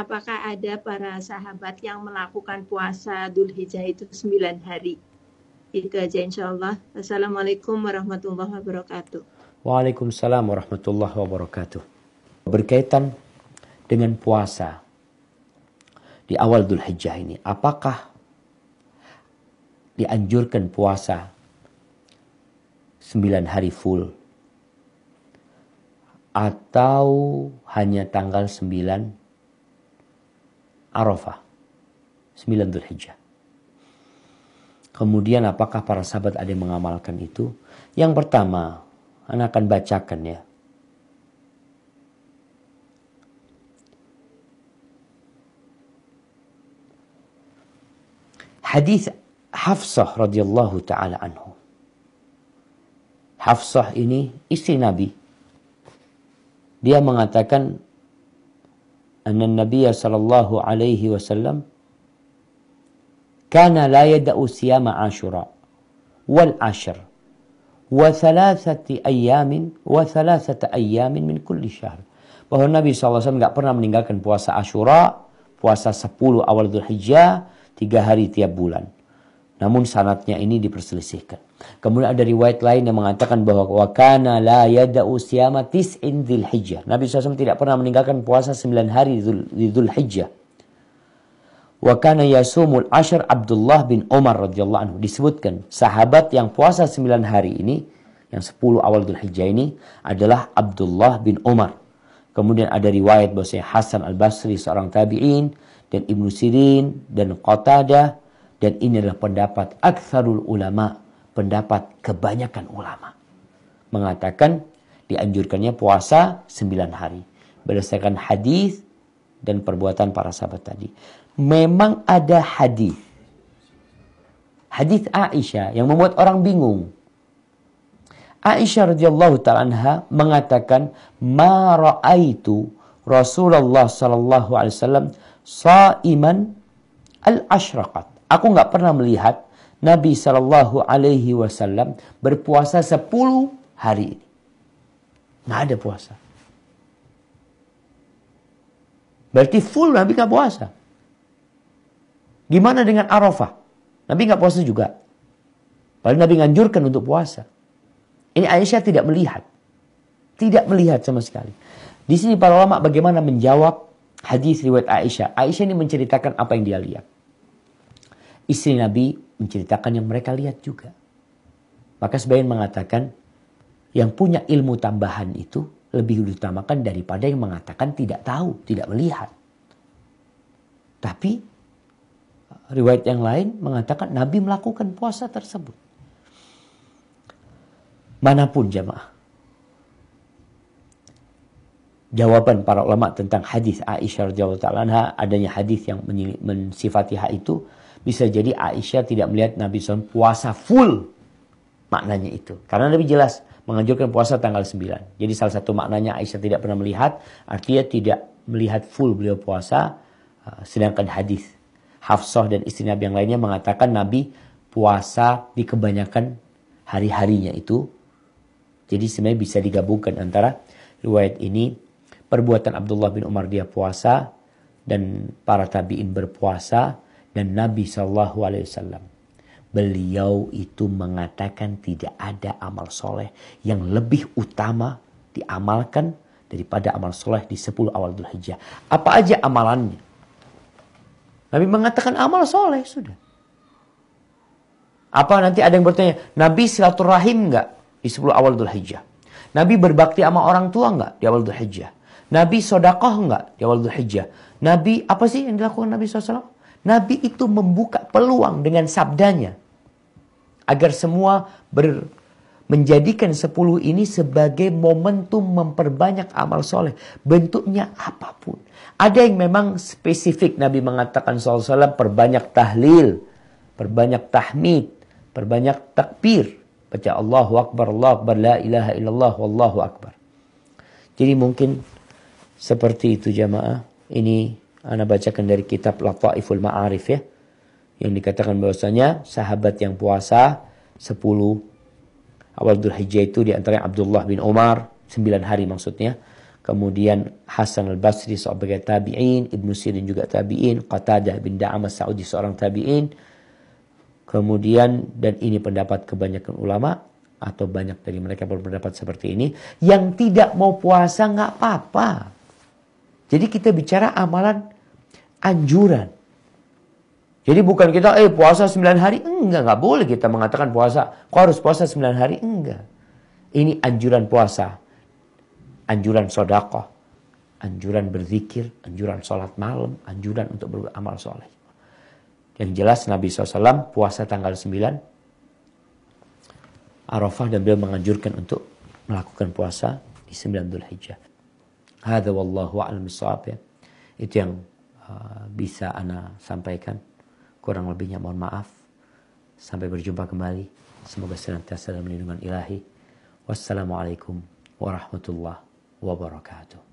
apakah ada para sahabat yang melakukan puasa Dzulhijjah itu 9 hari. Itu aja insya Allah. Assalamualaikum warahmatullahi wabarakatuh. Waalaikumsalam warahmatullahi wabarakatuh. Berkaitan dengan puasa di awal Dzulhijjah ini, apakah dianjurkan puasa 9 hari full atau hanya tanggal 9 Arafah 9 Dhul Hijjah. Kemudian apakah para sahabat ada yang mengamalkan itu? Yang pertama, anak akan bacakan ya. Hadis Hafsah radhiyallahu taala anhu. Hafsah ini istri Nabi. Dia mengatakan أن النبي صلى الله عليه وسلم كان لا يدأ صيام عاشوراء والعشر وثلاثة أيام وثلاثة أيام من كل شهر bahwa Nabi SAW nggak pernah meninggalkan puasa Ashura, puasa 10 awal Hijjah, tiga hari tiap bulan. Namun sanatnya ini diperselisihkan. Kemudian ada riwayat lain yang mengatakan bahwa wakana la yada'u siyama tis'in dhul Nabi SAW tidak pernah meninggalkan puasa 9 hari di dhul hijjah. Wakana yasumul ashar Abdullah bin omar radhiyallahu anhu. Disebutkan sahabat yang puasa 9 hari ini, yang 10 awal dhul hijjah ini adalah Abdullah bin omar Kemudian ada riwayat bahwasanya Hasan al-Basri seorang tabi'in dan Ibnu Sirin dan qatada dan ini adalah pendapat aktsarul ulama pendapat kebanyakan ulama. Mengatakan dianjurkannya puasa 9 hari. Berdasarkan hadis dan perbuatan para sahabat tadi. Memang ada hadis. Hadis Aisyah yang membuat orang bingung. Aisyah radhiyallahu taala anha mengatakan, "Ma ra'aitu Rasulullah sallallahu alaihi wasallam sa'iman al-asyraqat." Aku nggak pernah melihat Nabi Shallallahu Alaihi Wasallam berpuasa 10 hari ini. Nggak ada puasa. Berarti full Nabi nggak puasa. Gimana dengan Arafah? Nabi nggak puasa juga. Paling Nabi nganjurkan untuk puasa. Ini Aisyah tidak melihat. Tidak melihat sama sekali. Di sini para ulama bagaimana menjawab hadis riwayat Aisyah. Aisyah ini menceritakan apa yang dia lihat. Istri Nabi menceritakan yang mereka lihat juga. Maka sebagian mengatakan yang punya ilmu tambahan itu lebih diutamakan daripada yang mengatakan tidak tahu, tidak melihat. Tapi riwayat yang lain mengatakan Nabi melakukan puasa tersebut. Manapun jamaah. Jawaban para ulama tentang hadis Aisyah radhiyallahu taala adanya hadis yang mensifati hak itu bisa jadi Aisyah tidak melihat Nabi SAW puasa full maknanya itu. Karena lebih jelas menganjurkan puasa tanggal 9. Jadi salah satu maknanya Aisyah tidak pernah melihat, artinya tidak melihat full beliau puasa, eh, sedangkan hadis. Hafsah dan istri Nabi yang lainnya mengatakan Nabi puasa di kebanyakan hari-harinya itu. Jadi sebenarnya bisa digabungkan antara riwayat ini perbuatan Abdullah bin Umar dia puasa dan para tabiin berpuasa dan Nabi Shallallahu Alaihi Wasallam. Beliau itu mengatakan tidak ada amal soleh yang lebih utama diamalkan daripada amal soleh di 10 awal Dzulhijjah. Apa aja amalannya? Nabi mengatakan amal soleh sudah. Apa nanti ada yang bertanya, Nabi silaturahim nggak di 10 awal Dzulhijjah? Nabi berbakti sama orang tua nggak di awal Dzulhijjah? Nabi sodakoh nggak di awal Dzulhijjah? Nabi apa sih yang dilakukan Nabi SAW? Nabi itu membuka peluang dengan sabdanya agar semua ber, menjadikan sepuluh ini sebagai momentum memperbanyak amal soleh. Bentuknya apapun. Ada yang memang spesifik Nabi mengatakan SAW perbanyak tahlil, perbanyak tahmid, perbanyak takbir. Baca Allah Akbar, Allah Akbar, La ilaha illallah, Wallahu Akbar. Jadi mungkin seperti itu jamaah. Ini anda bacakan dari kitab Lataiful Ma'arif ya. Yang dikatakan bahwasanya sahabat yang puasa 10 awal Hijjah itu di Abdullah bin Umar 9 hari maksudnya. Kemudian Hasan al-Basri sebagai tabi'in, Ibnu Sirin juga tabi'in, Qatadah bin Da'amah Saudi seorang tabi'in. Kemudian dan ini pendapat kebanyakan ulama atau banyak dari mereka berpendapat seperti ini yang tidak mau puasa nggak apa-apa jadi kita bicara amalan anjuran. Jadi bukan kita, eh puasa 9 hari, enggak, enggak boleh kita mengatakan puasa. Kau harus puasa 9 hari, enggak. Ini anjuran puasa, anjuran sodako, anjuran berzikir, anjuran sholat malam, anjuran untuk beramal soleh. Yang jelas Nabi SAW puasa tanggal 9, Arafah dan beliau menganjurkan untuk melakukan puasa di 9 Dhul Hijjah. Hadza wallahu a'lam ya. Itu yang uh, bisa ana sampaikan. Kurang lebihnya mohon maaf. Sampai berjumpa kembali. Semoga senantiasa dalam lindungan Ilahi. Wassalamualaikum warahmatullahi wabarakatuh.